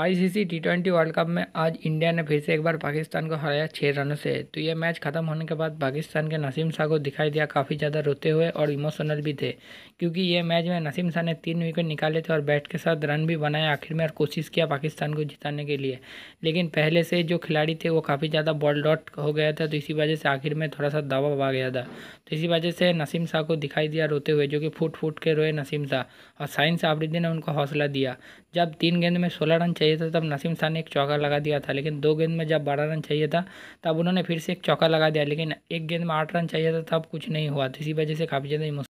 ICC T twenty world cup में आज India ने फिर से एक बार पाकिस्तान को हराया छः रनों से तो ये मैच ख़त्म होने के बाद पाकिस्तान के नसीम शाह को दिखाई दिया काफ़ी ज़्यादा रोते हुए और इमोशनल भी थे क्योंकि ये मैच में नसीम शाह ने तीन विकेट निकाले थे और बैट के साथ रन भी बनाए आखिर में और कोशिश किया पाकिस्तान को जिताने के लिए लेकिन पहले से जो खिलाड़ी थे वो काफ़ी ज़्यादा बॉल डॉट हो गया था तो इसी वजह से आखिर में थोड़ा सा दबाव आ गया था तो इसी वजह से नसीम शाह को दिखाई दिया रोते हुए जो कि फूट फूट के रोए नसीम शाह और साइंस आफरीदी ने उनको हौसला दिया जब तीन गेंद में सोलह रन चाहिए था तब नसीम शाह ने एक चौका लगा दिया था लेकिन दो गेंद में जब बारह रन चाहिए था तब उन्होंने फिर से एक चौका लगा दिया लेकिन एक गेंद में आठ रन चाहिए था तब कुछ नहीं हुआ तो इसी वजह से काफ़ी ज़्यादा